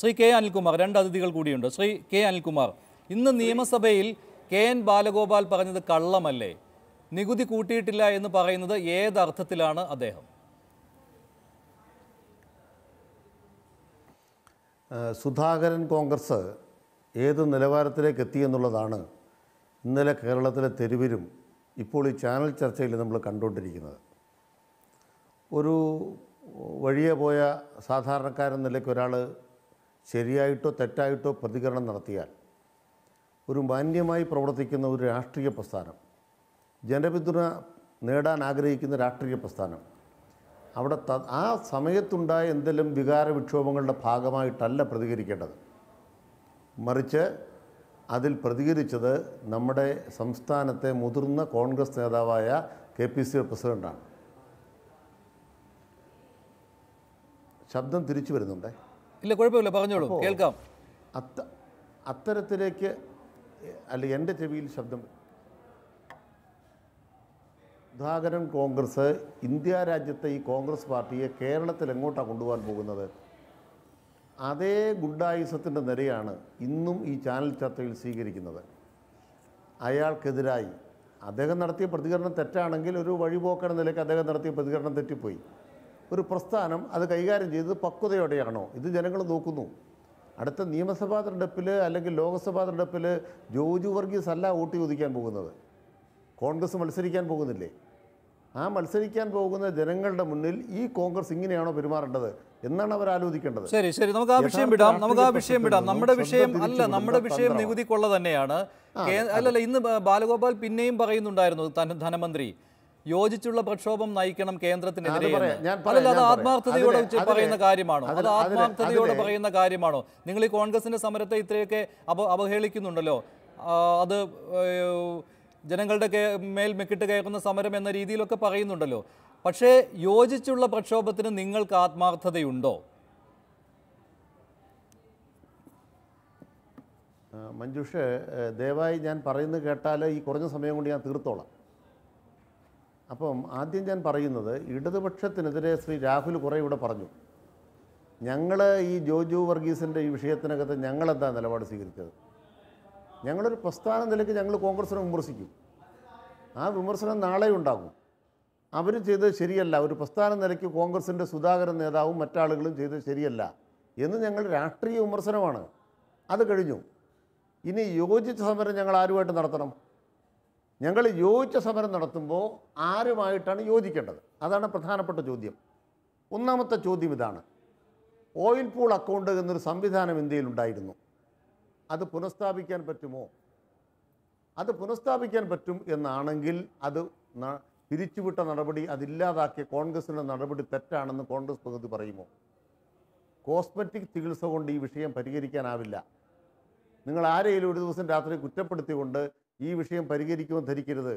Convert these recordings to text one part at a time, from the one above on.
Shri K Anilkumar രണ്ട് അതിഥികൾ കൂടിയുണ്ട് ശ്രീ കെ അനിൽകുമാർ ഇന്ന് നിയമസഭയിൽ കെ എൻ ബാലഗോപാൽ പറഞ്ഞത് കള്ളമല്ലേ നികുതി കൂട്ടിയിട്ടില്ല എന്ന് പറയുന്നത് ഏതർത്ഥത്തിലാണ് അദ്ദേഹം സുധാകരൻ കോൺഗ്രസ് ഏത് നിലവാരത്തിലേക്ക് എത്തി എന്നുള്ളതാണ് ഇന്നലെ കേരളത്തിലെ തെരുവിലും ഇപ്പോൾ ഈ ചാനൽ ചർച്ചയിൽ നമ്മൾ കണ്ടുകൊണ്ടിരിക്കുന്നത് ഒരു വഴിയെ പോയ സാധാരണക്കാരൻ നിലയ്ക്ക് ഒരാൾ ശരിയായിട്ടോ തെറ്റായിട്ടോ പ്രതികരണം നടത്തിയാൽ ഒരു മാന്യമായി പ്രവർത്തിക്കുന്ന ഒരു രാഷ്ട്രീയ പ്രസ്ഥാനം ജനപിന്തുണ നേടാൻ ആഗ്രഹിക്കുന്ന രാഷ്ട്രീയ പ്രസ്ഥാനം അവിടെ ത ആ സമയത്തുണ്ടായ എന്തെങ്കിലും വികാരവിക്ഷോഭങ്ങളുടെ ഭാഗമായിട്ടല്ല പ്രതികരിക്കേണ്ടത് മറിച്ച് അതിൽ പ്രതികരിച്ചത് നമ്മുടെ സംസ്ഥാനത്തെ മുതിർന്ന കോൺഗ്രസ് നേതാവായ കെ പി സി പ്രസിഡൻ്റാണ് ശബ്ദം തിരിച്ചു വരുന്നുണ്ടേ ഇല്ല കുഴപ്പമില്ല പറഞ്ഞോളൂ കേൾക്കാം അത്ത അത്തരത്തിലേക്ക് അല്ല എൻ്റെ ചെവിയിൽ ശബ്ദം സുധാകരൻ കോൺഗ്രസ് ഇന്ത്യ രാജ്യത്തെ ഈ കോൺഗ്രസ് പാർട്ടിയെ കേരളത്തിൽ എങ്ങോട്ടാണ് കൊണ്ടുപോകാൻ പോകുന്നത് അതേ ഗുഡായുസത്തിൻ്റെ നിരയാണ് ഇന്നും ഈ ചാനൽ ചർച്ചയിൽ സ്വീകരിക്കുന്നത് അയാൾക്കെതിരായി അദ്ദേഹം നടത്തിയ പ്രതികരണം തെറ്റാണെങ്കിൽ ഒരു വഴിപോക്കണ നിലയ്ക്ക് അദ്ദേഹം നടത്തിയ പ്രതികരണം തെറ്റിപ്പോയി ഒരു പ്രസ്ഥാനം അത് കൈകാര്യം ചെയ്തത് പക്വതയോടെയാണോ ഇത് ജനങ്ങൾ നോക്കുന്നു അടുത്ത നിയമസഭാ തെരഞ്ഞെടുപ്പിൽ അല്ലെങ്കിൽ ലോക്സഭാ തെരഞ്ഞെടുപ്പിൽ ജോജു വർഗീസ് അല്ല വോട്ട് ചോദിക്കാൻ പോകുന്നത് കോൺഗ്രസ് മത്സരിക്കാൻ പോകുന്നില്ലേ ആ മത്സരിക്കാൻ പോകുന്ന ജനങ്ങളുടെ മുന്നിൽ ഈ കോൺഗ്രസ് ഇങ്ങനെയാണോ പെരുമാറേണ്ടത് എന്നാണ് അവർ ആലോചിക്കേണ്ടത് ശരി ശരി നമുക്ക് ആ വിഷയം വിടാം നമുക്ക് ആ വിഷയം വിടാം നമ്മുടെ വിഷയം അല്ല നമ്മുടെ വിഷയം നികുതി കൊള്ള തന്നെയാണ് അല്ലല്ല ഇന്ന് ബാലഗോപാൽ പിന്നെയും പറയുന്നുണ്ടായിരുന്നു ധനമന്ത്രി യോജിച്ചുള്ള പ്രക്ഷോഭം നയിക്കണം കേന്ദ്രത്തിനെതിരെ അല്ല ആത്മാർത്ഥതയോടെ പറയുന്ന കാര്യമാണോ അത് ആത്മാർത്ഥതയോടെ പറയുന്ന കാര്യമാണോ നിങ്ങൾ ഈ കോൺഗ്രസിന്റെ സമരത്തെ ഇത്രയൊക്കെ അവഹേളിക്കുന്നുണ്ടല്ലോ അത് ജനങ്ങളുടെ മേൽ മെക്കിട്ട് കേൾക്കുന്ന സമരം എന്ന രീതിയിലൊക്കെ പറയുന്നുണ്ടല്ലോ പക്ഷേ യോജിച്ചുള്ള പ്രക്ഷോഭത്തിന് നിങ്ങൾക്ക് ആത്മാർത്ഥതയുണ്ടോ മഞ്ജുഷ് ദയവായി ഞാൻ പറയുന്നത് കേട്ടാൽ ഈ കുറഞ്ഞ സമയം കൊണ്ട് ഞാൻ തീർത്തോളാം അപ്പം ആദ്യം ഞാൻ പറയുന്നത് ഇടതുപക്ഷത്തിനെതിരെ ശ്രീ രാഹുൽ കുറേ ഇവിടെ പറഞ്ഞു ഞങ്ങൾ ഈ ജോജു വർഗീസിൻ്റെ ഈ വിഷയത്തിനകത്ത് ഞങ്ങളെന്താ നിലപാട് സ്വീകരിച്ചത് ഞങ്ങളൊരു പ്രസ്ഥാന നിലയ്ക്ക് ഞങ്ങൾ കോൺഗ്രസിനെ വിമർശിക്കും ആ വിമർശനം നാളെ ഉണ്ടാകും അവർ ചെയ്തത് ശരിയല്ല ഒരു പ്രസ്ഥാന നിലയ്ക്ക് കോൺഗ്രസിൻ്റെ സുധാകരൻ നേതാവും മറ്റാളുകളും ചെയ്തത് ശരിയല്ല എന്ന് ഞങ്ങൾ രാഷ്ട്രീയ വിമർശനമാണ് അത് കഴിഞ്ഞു ഇനി യോജിച്ച സമരം ഞങ്ങൾ ആരുമായിട്ട് നടത്തണം ഞങ്ങൾ യോജിച്ച സമരം നടത്തുമ്പോൾ ആരുമായിട്ടാണ് യോജിക്കേണ്ടത് അതാണ് പ്രധാനപ്പെട്ട ചോദ്യം ഒന്നാമത്തെ ചോദ്യം ഇതാണ് ഓയിൽ പൂൾ അക്കൗണ്ട് എന്നൊരു സംവിധാനം ഇന്ത്യയിൽ ഉണ്ടായിരുന്നു അത് പുനഃസ്ഥാപിക്കാൻ പറ്റുമോ അത് പുനഃസ്ഥാപിക്കാൻ പറ്റും എന്നാണെങ്കിൽ അത് പിരിച്ചുവിട്ട നടപടി അതില്ലാതാക്കിയ കോൺഗ്രസിൻ്റെ നടപടി തെറ്റാണെന്ന് കോൺഗ്രസ് പ്രകൃതി പറയുമോ കോസ്മെറ്റിക് ചികിത്സ കൊണ്ട് ഈ വിഷയം പരിഹരിക്കാനാവില്ല നിങ്ങൾ ആരെയും ഒരു ദിവസം രാത്രി കുറ്റപ്പെടുത്തിക്കൊണ്ട് ഈ വിഷയം പരിഹരിക്കുമോ ധരിക്കരുത്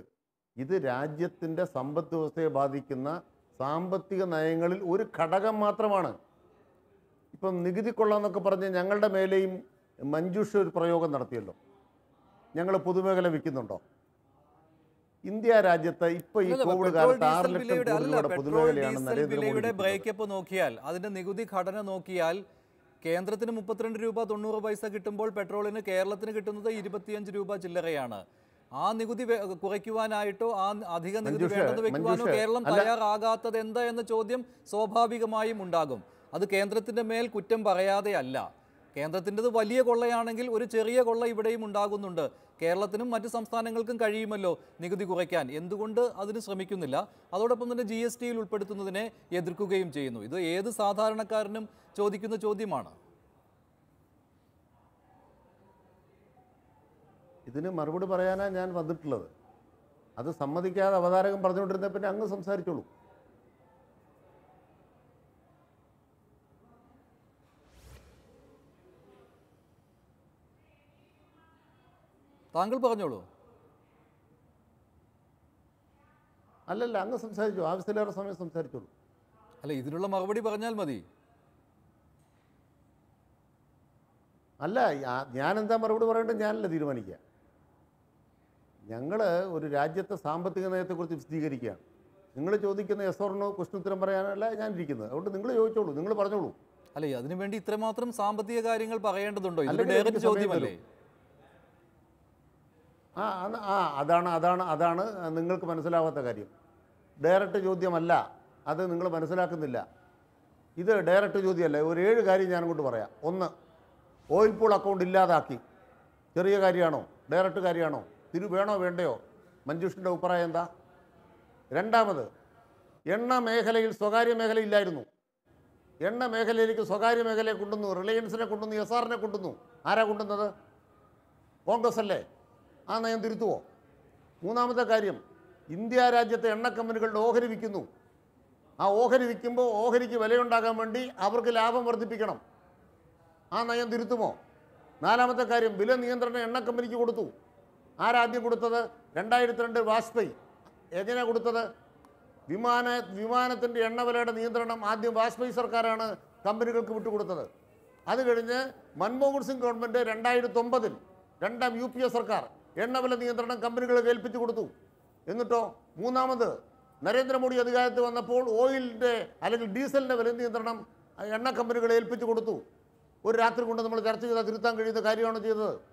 ഇത് രാജ്യത്തിൻ്റെ സമ്പദ് വ്യവസ്ഥയെ ബാധിക്കുന്ന സാമ്പത്തിക നയങ്ങളിൽ ഒരു ഘടകം മാത്രമാണ് ഇപ്പം നികുതി എന്നൊക്കെ പറഞ്ഞ് ഞങ്ങളുടെ മേലെയും മഞ്ജുഷ ഒരു പ്രയോഗം നടത്തിയല്ലോ ഞങ്ങൾ പൊതുമേഖല വിൽക്കുന്നുണ്ടോ ഇന്ത്യ രാജ്യത്ത് ഇപ്പൊ ഈ കോവിഡ് കാലത്ത് ആറ് ലക്ഷം പൊതുമേഖലയാണ് നരേന്ദ്രമോദി ബ്രേക്കപ്പ് നോക്കിയാൽ അതിന്റെ നികുതി ഘടന നോക്കിയാൽ കേന്ദ്രത്തിന് മുപ്പത്തിരണ്ട് രൂപ തൊണ്ണൂറ് പൈസ കിട്ടുമ്പോൾ പെട്രോളിന് കേരളത്തിന് കിട്ടുന്നത് ഇരുപത്തിയഞ്ച് രൂപ ചില്ലറയാണ് ആ നികുതി കുറയ്ക്കുവാനായിട്ടോ ആ അധിക നികുതി വേണ്ടത് വെക്കുവാനോ കേരളം തയ്യാറാകാത്തത് എന്താ എന്ന ചോദ്യം സ്വാഭാവികമായും ഉണ്ടാകും അത് കേന്ദ്രത്തിന്റെ മേൽ കുറ്റം പറയാതെ അല്ല കേന്ദ്രത്തിൻ്റെത് വലിയ കൊള്ളയാണെങ്കിൽ ഒരു ചെറിയ കൊള്ള ഇവിടെയും ഉണ്ടാകുന്നുണ്ട് കേരളത്തിനും മറ്റ് സംസ്ഥാനങ്ങൾക്കും കഴിയുമല്ലോ നികുതി കുറയ്ക്കാൻ എന്തുകൊണ്ട് അതിന് ശ്രമിക്കുന്നില്ല അതോടൊപ്പം തന്നെ ജി എസ് ടിയിൽ ഉൾപ്പെടുത്തുന്നതിനെ എതിർക്കുകയും ചെയ്യുന്നു ഇത് ഏത് സാധാരണക്കാരനും ചോദിക്കുന്ന ചോദ്യമാണ് ഇതിന് മറുപടി പറയാനാണ് ഞാൻ വന്നിട്ടുള്ളത് അത് സമ്മതിക്കാതെ അവതാരകം പറഞ്ഞുകൊണ്ടിരുന്ന പിന്നെ അങ്ങ് സംസാരിച്ചോളൂ താങ്കൾ പറഞ്ഞോളൂ അല്ലല്ല അങ്ങ് സംസാരിച്ചു ആവശ്യമില്ലാത്ത സമയം സംസാരിച്ചോളൂ അല്ല ഇതിനുള്ള മറുപടി പറഞ്ഞാൽ മതി അല്ല ഞാൻ എന്താ മറുപടി പറയേണ്ടത് ഞാനല്ല തീരുമാനിക്കുക ഞങ്ങൾ ഒരു രാജ്യത്തെ സാമ്പത്തിക നയത്തെക്കുറിച്ച് വിശദീകരിക്കുകയാണ് നിങ്ങൾ ചോദിക്കുന്ന എസ് ഓർണോ ക്വസ്റ്റ്യൻ ഉത്തരം പറയാനല്ല ഞാൻ ഇരിക്കുന്നത് അതുകൊണ്ട് നിങ്ങൾ ചോദിച്ചോളൂ നിങ്ങൾ പറഞ്ഞോളൂ അല്ലേ അതിനുവേണ്ടി ഇത്രമാത്രം സാമ്പത്തിക കാര്യങ്ങൾ പറയേണ്ടതുണ്ടോ ചോദ്യമല്ലേ ആ ആ അതാണ് അതാണ് അതാണ് നിങ്ങൾക്ക് മനസ്സിലാവാത്ത കാര്യം ഡയറക്റ്റ് ചോദ്യമല്ല അത് നിങ്ങൾ മനസ്സിലാക്കുന്നില്ല ഇത് ഡയറക്റ്റ് ചോദ്യമല്ല ഒരു ഏഴ് കാര്യം ഞാൻ അങ്ങോട്ട് പറയാം ഒന്ന് ഓയിൽ പൂൾ അക്കൗണ്ട് ഇല്ലാതാക്കി ചെറിയ കാര്യമാണോ ഡയറക്റ്റ് കാര്യമാണോ തിരു വേണോ വേണ്ടയോ മഞ്ജുഷിൻ്റെ അഭിപ്രായം എന്താ രണ്ടാമത് എണ്ണ മേഖലയിൽ സ്വകാര്യ മേഖല ഇല്ലായിരുന്നു എണ്ണ മേഖലയിലേക്ക് സ്വകാര്യ മേഖലയെ കൊണ്ടുവന്നു റിലയൻസിനെ കൊണ്ടുവന്നു എസ് ആറിനെ കൊണ്ടുവന്നു ആരാ കൊണ്ടുവന്നത് കോൺഗ്രസ് അല്ലേ ആ നയം തിരുത്തുവോ മൂന്നാമത്തെ കാര്യം ഇന്ത്യ രാജ്യത്തെ എണ്ണ കമ്പനികളുടെ ഓഹരി വിൽക്കുന്നു ആ ഓഹരി വിൽക്കുമ്പോൾ ഓഹരിക്ക് വിലയുണ്ടാക്കാൻ വേണ്ടി അവർക്ക് ലാഭം വർദ്ധിപ്പിക്കണം ആ നയം തിരുത്തുമോ നാലാമത്തെ കാര്യം വില നിയന്ത്രണം എണ്ണ കമ്പനിക്ക് കൊടുത്തു ആരാദ്യം കൊടുത്തത് രണ്ടായിരത്തി രണ്ട് വാജ്പേയി എങ്ങനെയാണ് കൊടുത്തത് വിമാന വിമാനത്തിൻ്റെ എണ്ണവിലയുടെ നിയന്ത്രണം ആദ്യം വാജ്പേയി സർക്കാരാണ് കമ്പനികൾക്ക് വിട്ടുകൊടുത്തത് അത് കഴിഞ്ഞ് മൻമോഹൻ സിംഗ് ഗവൺമെൻറ് രണ്ടായിരത്തി ഒമ്പതിൽ രണ്ടാം യു പി എ സർക്കാർ എണ്ണവില നിയന്ത്രണം കമ്പനികളെ ഏൽപ്പിച്ചു കൊടുത്തു എന്നിട്ടോ മൂന്നാമത് നരേന്ദ്രമോദി അധികാരത്തിൽ വന്നപ്പോൾ ഓയിലിൻ്റെ അല്ലെങ്കിൽ ഡീസലിൻ്റെ വില നിയന്ത്രണം എണ്ണ കമ്പനികളെ ഏൽപ്പിച്ചു കൊടുത്തു ഒരു രാത്രി കൊണ്ട് നമ്മൾ ചർച്ച ചെയ്താൽ തിരുത്താൻ കഴിയുന്ന കാര്യമാണ് ചെയ്തത്